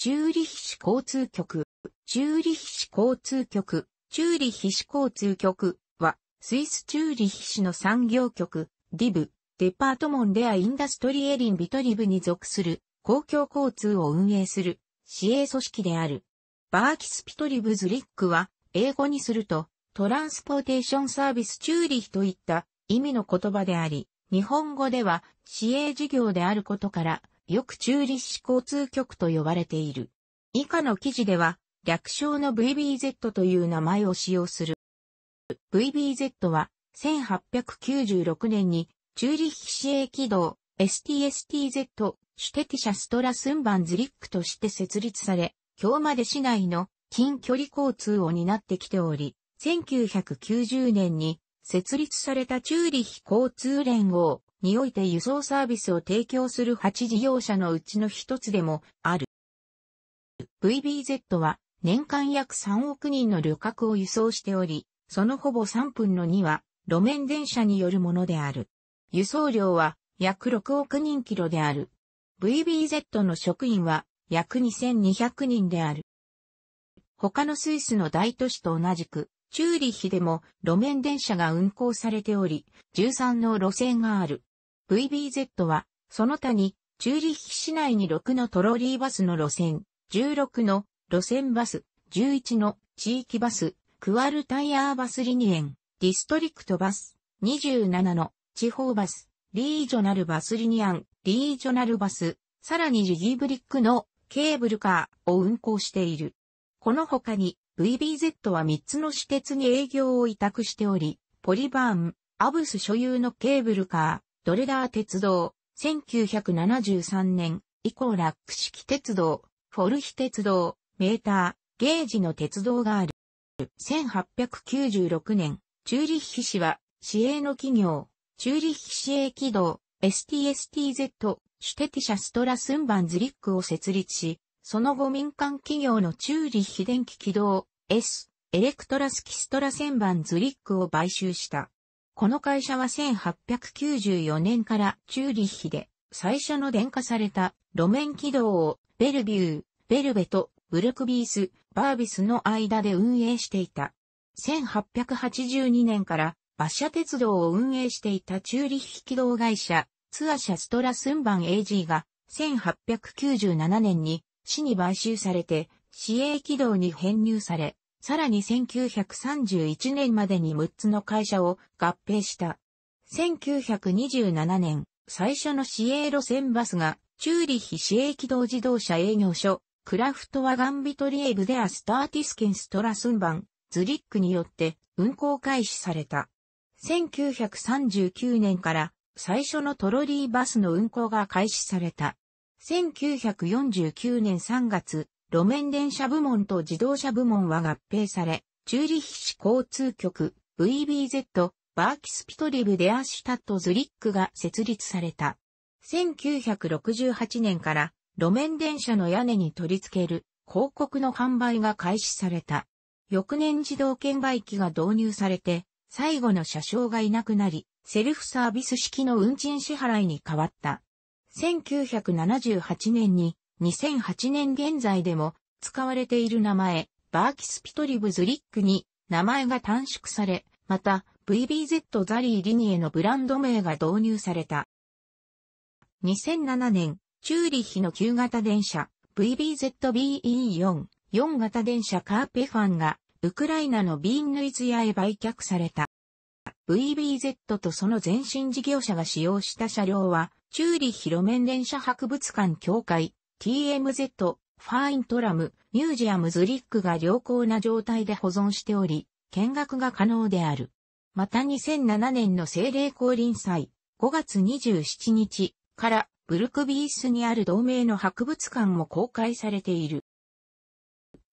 チューリヒ市交通局、チューリヒ市交通局、チューリヒ市交通局は、スイスチューリヒ市の産業局、ディブ、デパートモンレアインダストリエリンビトリブに属する公共交通を運営する市営組織である。バーキスピトリブズリックは、英語にすると、トランスポーテーションサービスチューリヒといった意味の言葉であり、日本語では市営事業であることから、よく中立市交通局と呼ばれている。以下の記事では、略称の VBZ という名前を使用する。VBZ は、1896年に、チューリッヒ市営軌道 STSTZ シュテティシャストラスンバンズリックとして設立され、今日まで市内の近距離交通を担ってきており、1990年に設立されたチューリヒ交通連合において輸送サービスを提供する8事業者のうちの一つでもある。VBZ は年間約3億人の旅客を輸送しており、そのほぼ3分の2は路面電車によるものである。輸送量は約6億人キロである。VBZ の職員は約2200人である。他のスイスの大都市と同じくチューリヒでも路面電車が運行されており、13の路線がある。VBZ は、その他に、チューリヒ市内に6のトロリーバスの路線、16の路線バス、11の地域バス、クアルタイヤーバスリニエン、ディストリクトバス、27の地方バス、リージョナルバスリニアン、リージョナルバス、さらにジギブリックのケーブルカーを運行している。この他に VBZ は3つの私鉄に営業を委託しており、ポリバーン、アブス所有のケーブルカー、ドレダー鉄道、1973年以降ラック式鉄道、フォルヒ鉄道、メーター、ゲージの鉄道がある。1896年、チューリッヒ市は、市営の企業、チューリッヒ市営軌道、STSTZ、シュテティシャストラスンバンズリックを設立し、その後民間企業のチューリッヒ電気軌道 S エレクトラスキストラ旋盤ズリックを買収した。この会社は1894年からチューリッヒで最初の電化された路面軌道をベルビュー、ベルベとブルクビース、バービスの間で運営していた。1882年から馬車鉄道を運営していたチューリッヒ軌道会社、ツアシャストラスンバン AG が1897年に市に買収されて、市営軌道に編入され、さらに1931年までに6つの会社を合併した。1927年、最初の市営路線バスが、チューリッヒ市営軌道自動車営業所、クラフトワガンビトリエブデアスターティスケンストラスンバン、ズリックによって運行開始された。1939年から最初のトロリーバスの運行が開始された。1949年3月、路面電車部門と自動車部門は合併され、チューリッヒ市交通局 VBZ バーキスピトリブデアシュタットズリックが設立された。1968年から路面電車の屋根に取り付ける広告の販売が開始された。翌年自動券売機が導入されて、最後の車掌がいなくなり、セルフサービス式の運賃支払いに変わった。1978年に2008年現在でも使われている名前、バーキスピトリブズリックに名前が短縮され、また VBZ ザリーリニエのブランド名が導入された。2007年、チューリッヒの旧型電車 VBZBE4、4型電車カーペファンがウクライナのビーンヌイツヤへ売却された。VBZ とその前身事業者が使用した車両はチューリ広面電車博物館協会、TMZ、ファイントラム、ミュージアムズリックが良好な状態で保存しており、見学が可能である。また2007年の精霊降臨祭、5月27日からブルクビースにある同盟の博物館も公開されている。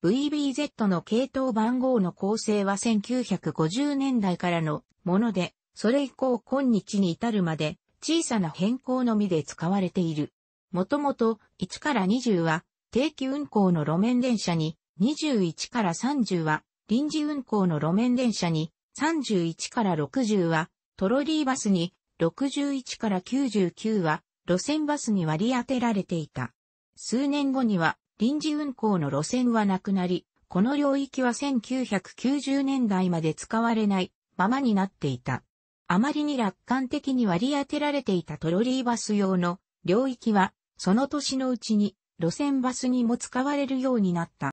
VBZ の系統番号の構成は1950年代からのもので、それ以降今日に至るまで小さな変更のみで使われている。もともと1から20は定期運行の路面電車に、21から30は臨時運行の路面電車に、31から60はトロリーバスに、61から99は路線バスに割り当てられていた。数年後には臨時運行の路線はなくなり、この領域は1990年代まで使われないままになっていた。あまりに楽観的に割り当てられていたトロリーバス用の領域は、その年のうちに路線バスにも使われるようになった。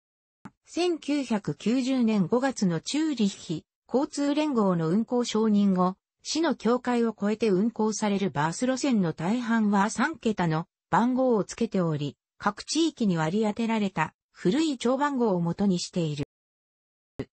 1990年5月のチューリッヒ交通連合の運行承認後、市の境界を越えて運行されるバース路線の大半は3桁の番号をつけており、各地域に割り当てられた古い長番号を元にしている。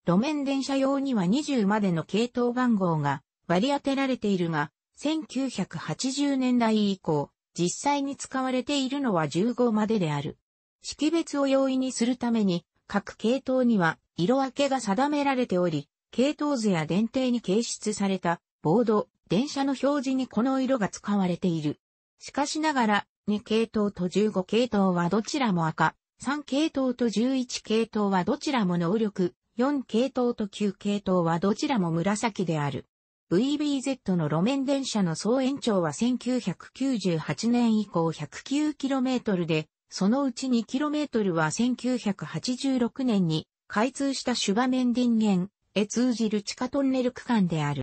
路面電車用には20までの系統番号が割り当てられているが、1980年代以降、実際に使われているのは15までである。識別を容易にするために、各系統には色分けが定められており、系統図や電停に掲出されたボード、電車の表示にこの色が使われている。しかしながら、2系統と15系統はどちらも赤、3系統と11系統はどちらも能力、4系統と9系統はどちらも紫である。VBZ の路面電車の総延長は1998年以降 109km で、そのうち 2km は1986年に開通したシュバメンへ通じる地下トンネル区間である。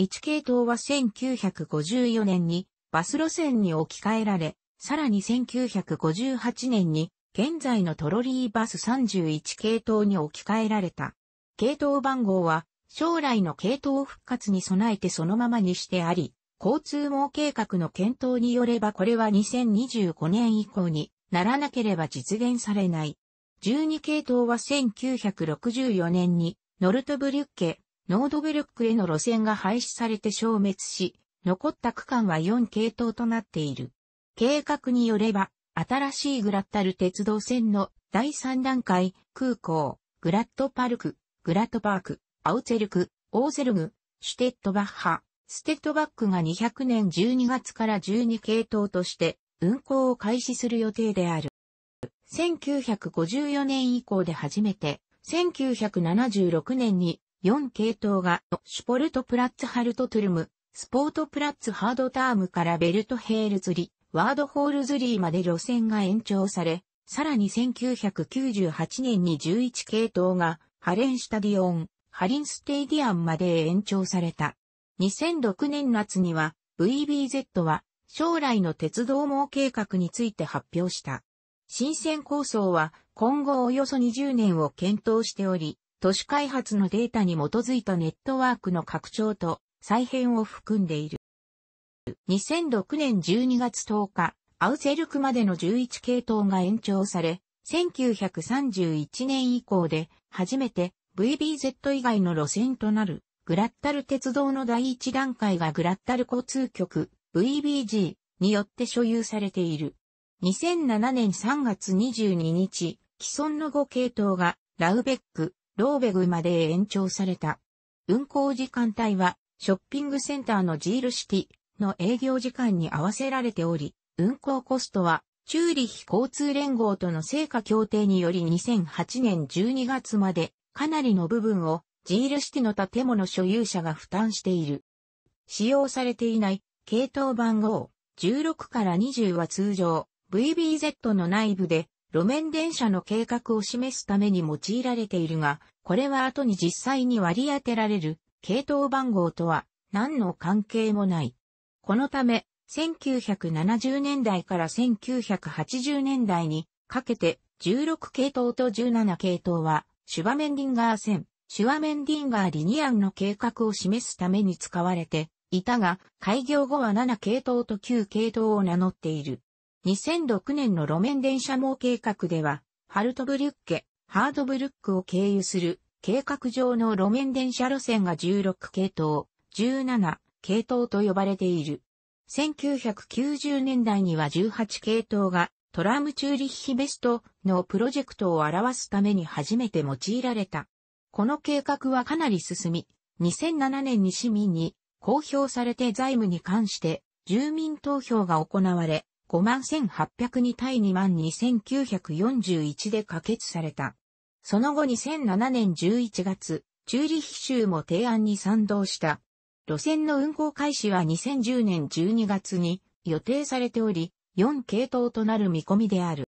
1系統は1954年にバス路線に置き換えられ、さらに1958年に現在のトロリーバス31系統に置き換えられた。系統番号は将来の系統復活に備えてそのままにしてあり、交通網計画の検討によればこれは2025年以降にならなければ実現されない。12系統は1964年にノルトブリュッケ、ノードブルックへの路線が廃止されて消滅し、残った区間は4系統となっている。計画によれば、新しいグラッタル鉄道線の第3段階、空港、グラッドパルク、グラッドパーク、アウツェルク、オーセルグ、シュテットバッハ、ステットバックが200年12月から12系統として運行を開始する予定である。1954年以降で初めて、1976年に4系統がシュポルトプラッツハルトトゥルム、スポートプラッツハードタームからベルトヘールズリ、ワードホールズリーまで路線が延長され、さらに1998年に11系統がハレンシュタディオン、ハリンステイディアンまで延長された。2006年夏には VBZ は将来の鉄道網計画について発表した。新鮮構想は今後およそ20年を検討しており、都市開発のデータに基づいたネットワークの拡張と再編を含んでいる。2006年12月10日、アウゼルクまでの11系統が延長され、1931年以降で初めて VBZ 以外の路線となる、グラッタル鉄道の第一段階がグラッタル交通局、VBG によって所有されている。2007年3月22日、既存の5系統がラウベック、ローベグまで延長された。運行時間帯は、ショッピングセンターのジールシティの営業時間に合わせられており、運行コストは、チューリヒ交通連合との成果協定により2008年12月までかなりの部分をジールシティの建物所有者が負担している。使用されていない系統番号16から20は通常 VBZ の内部で路面電車の計画を示すために用いられているが、これは後に実際に割り当てられる系統番号とは何の関係もない。このため、1970年代から1980年代にかけて16系統と17系統はシュバメンディンガー線、シュワメンディンガーリニアンの計画を示すために使われていたが、開業後は7系統と9系統を名乗っている。2006年の路面電車網計画では、ハルトブリュッケ、ハードブルックを経由する計画上の路面電車路線が16系統、17系統と呼ばれている。1990年代には18系統がトラムチューリッヒベストのプロジェクトを表すために初めて用いられた。この計画はかなり進み、2007年に市民に公表されて財務に関して住民投票が行われ、51,802対22,941で可決された。その後2007年11月、チューリッヒ州も提案に賛同した。路線の運行開始は2010年12月に予定されており、4系統となる見込みである。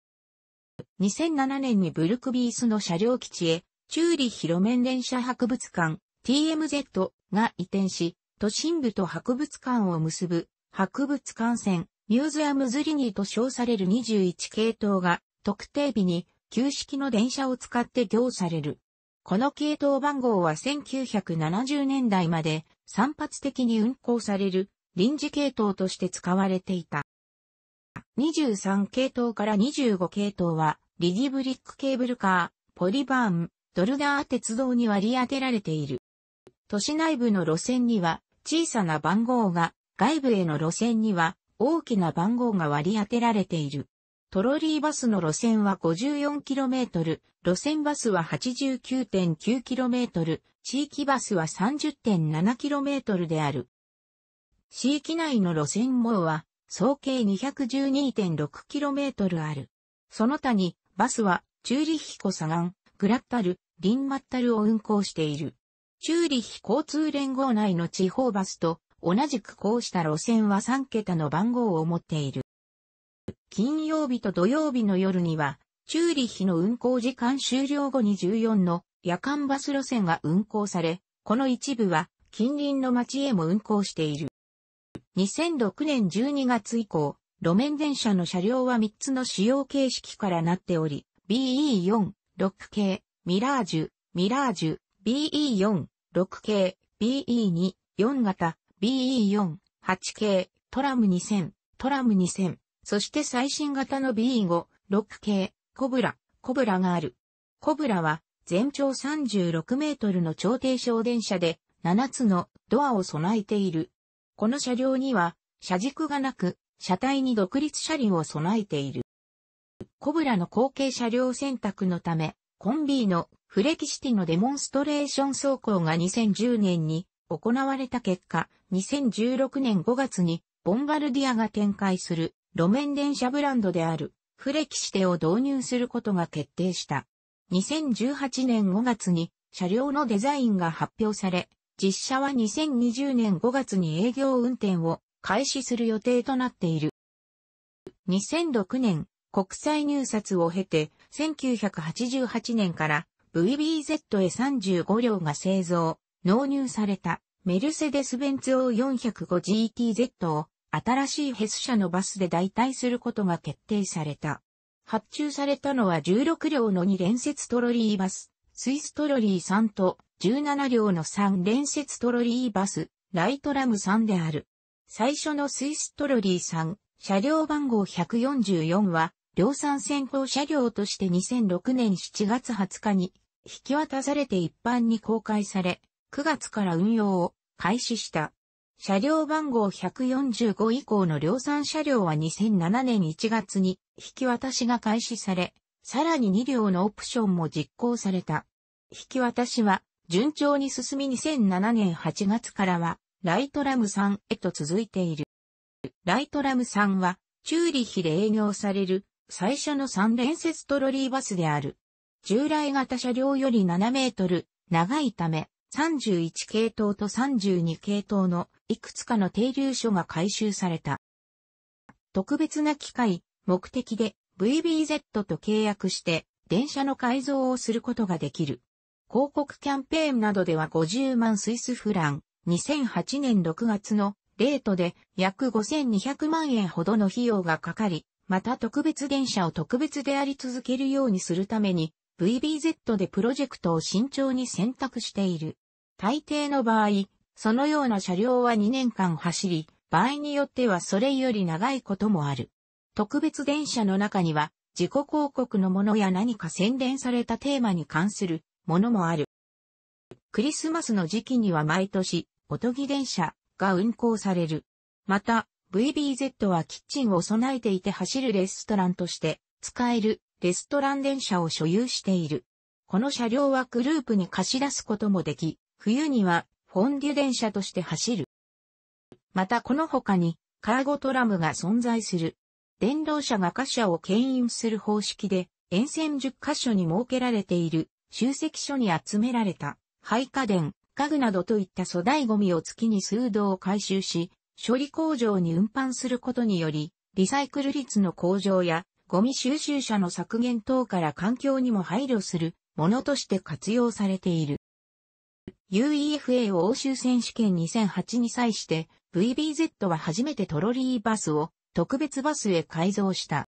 2007年にブルクビースの車両基地へ、チューリ広面電車博物館 TMZ が移転し、都心部と博物館を結ぶ博物館線ミューズアムズリニーと称される21系統が特定日に旧式の電車を使って行される。この系統番号は1970年代まで散発的に運行される臨時系統として使われていた。23系統から25系統は、リディブリックケーブルカー、ポリバーン、ドルダー鉄道に割り当てられている。都市内部の路線には小さな番号が、外部への路線には大きな番号が割り当てられている。トロリーバスの路線は 54km、路線バスは 89.9km、地域バスは 30.7km である。地域内の路線網は総計 212.6km ある。その他に、バスは、チューリッヒサガ岸、グラッタル、リンマッタルを運行している。チューリッヒ交通連合内の地方バスと、同じくこうした路線は3桁の番号を持っている。金曜日と土曜日の夜には、チューリッヒの運行時間終了後に14の夜間バス路線が運行され、この一部は近隣の町へも運行している。2006年12月以降、路面電車の車両は3つの使用形式からなっており、BE4、6系、ミラージュ、ミラージュ、BE4、6系、BE2、4型、BE4、8系、トラム2000、トラム2000、そして最新型の BE5、6系、コブラ、コブラがある。コブラは全長36メートルの超低床電車で7つのドアを備えている。この車両には、車軸がなく、車体に独立車輪を備えている。コブラの後継車両選択のため、コンビーのフレキシティのデモンストレーション走行が2010年に行われた結果、2016年5月にボンバルディアが展開する路面電車ブランドであるフレキシテを導入することが決定した。2018年5月に車両のデザインが発表され、実車は2020年5月に営業運転を開始する予定となっている。2006年、国際入札を経て、1988年から VBZA35 両が製造、納入されたメルセデス・ベンツ O405GTZ を新しいヘス社のバスで代替することが決定された。発注されたのは16両の2連節トロリーバス、スイストロリー3と17両の3連接トロリーバス、ライトラム3である。最初のスイストロリー3、車両番号144は、量産先行車両として2006年7月20日に引き渡されて一般に公開され、9月から運用を開始した。車両番号145以降の量産車両は2007年1月に引き渡しが開始され、さらに2両のオプションも実行された。引き渡しは順調に進み2007年8月からは、ライトラムさんへと続いている。ライトラムさんは、チューリッヒで営業される、最初の3連接トロリーバスである。従来型車両より7メートル、長いため、31系統と32系統のいくつかの停留所が改修された。特別な機械、目的で VBZ と契約して電車の改造をすることができる。広告キャンペーンなどでは50万スイスフラン、2008年6月のレートで約5200万円ほどの費用がかかり、また特別電車を特別であり続けるようにするために VBZ でプロジェクトを慎重に選択している。大抵の場合、そのような車両は2年間走り、場合によってはそれより長いこともある。特別電車の中には、自己広告のものや何か宣伝されたテーマに関するものもある。クリスマスの時期には毎年、おとぎ電車が運行される。また、VBZ はキッチンを備えていて走るレストランとして使えるレストラン電車を所有している。この車両はグループに貸し出すこともでき、冬にはフォンデュ電車として走る。またこの他にカーゴトラムが存在する。電動車が貨車を牽引する方式で沿線10カ所に設けられている集積所に集められた廃家電、家具などといった粗大ゴミを月に数度を回収し、処理工場に運搬することにより、リサイクル率の向上やゴミ収集者の削減等から環境にも配慮するものとして活用されている。UEFA 欧州選手権2008に際して VBZ は初めてトロリーバスを特別バスへ改造した。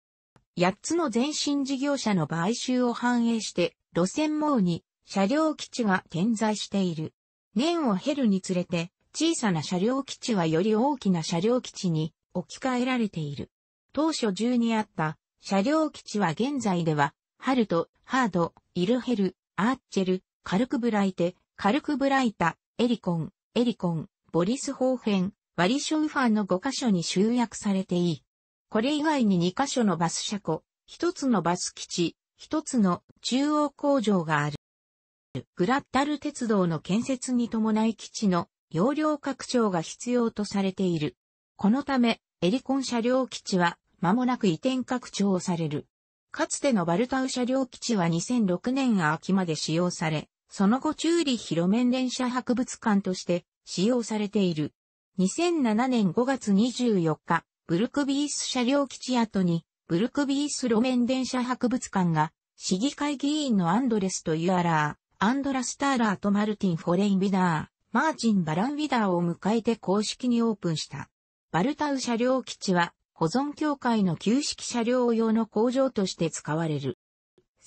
8つの前身事業者の買収を反映して路線網に車両基地が点在している。年を経るにつれて、小さな車両基地はより大きな車両基地に置き換えられている。当初中にあった車両基地は現在では、ハルト、ハード、イルヘル、アーチェル、カルクブライテ、カルクブライタ、エリコン、エリコン、ボリスホーフェン、ワリショウファンの5カ所に集約されていい。これ以外に2カ所のバス車庫、1つのバス基地、一つの中央工場がある。グラッタル鉄道の建設に伴い基地の容量拡張が必要とされている。このため、エリコン車両基地は間もなく移転拡張される。かつてのバルタウ車両基地は2006年秋まで使用され、その後チューリッ面電車博物館として使用されている。2007年5月24日、ブルクビース車両基地跡にブルクビース路面電車博物館が、市議会議員のアンドレスとユアラー、アンドラスターラーとマルティン・フォレイン・ビダー、マーチン・バラン・ビダーを迎えて公式にオープンした。バルタウ車両基地は、保存協会の旧式車両用の工場として使われる。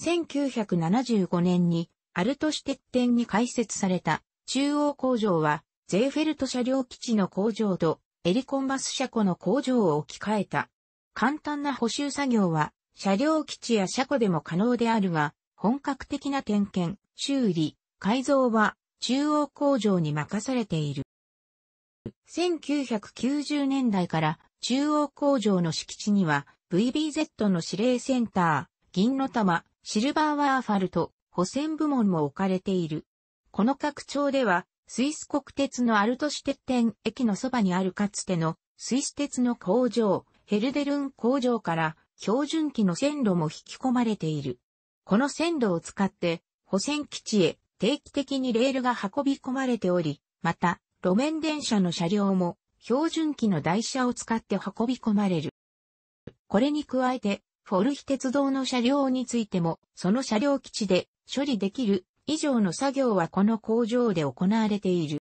1975年に、アルトシュテッテンに開設された中央工場は、ゼーフェルト車両基地の工場とエリコンバス車庫の工場を置き換えた簡単な補修作業は、車両基地や車庫でも可能であるが、本格的な点検、修理、改造は中央工場に任されている。1990年代から中央工場の敷地には VBZ の指令センター、銀の玉、シルバーワーファルト、補線部門も置かれている。この拡張では、スイス国鉄のアルトシテッテン駅のそばにあるかつてのスイス鉄の工場、ヘルデルン工場から標準機の線路も引き込まれている。この線路を使って、保線基地へ定期的にレールが運び込まれており、また、路面電車の車両も標準機の台車を使って運び込まれる。これに加えて、フォルヒ鉄道の車両についても、その車両基地で処理できる以上の作業はこの工場で行われている。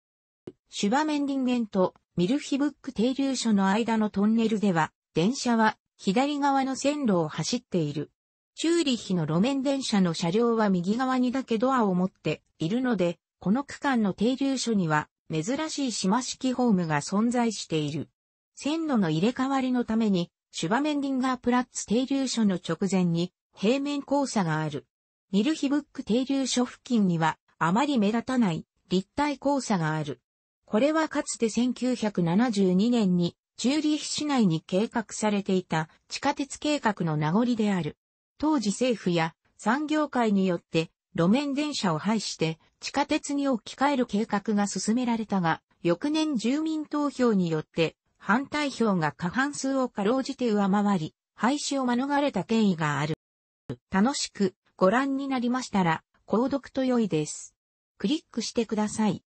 シュバメンディンゲンとミルヒブック停留所の間のトンネルでは、電車は左側の線路を走っている。チューリッヒの路面電車の車両は右側にだけドアを持っているので、この区間の停留所には珍しい島式ホームが存在している。線路の入れ替わりのために、シュバメンディンガープラッツ停留所の直前に平面交差がある。ニルヒブック停留所付近にはあまり目立たない立体交差がある。これはかつて1972年にチューリヒ市内に計画されていた地下鉄計画の名残である。当時政府や産業界によって路面電車を廃して地下鉄に置き換える計画が進められたが、翌年住民投票によって反対票が過半数をかろうじて上回り、廃止を免れた経緯がある。楽しくご覧になりましたら、購読と良いです。クリックしてください。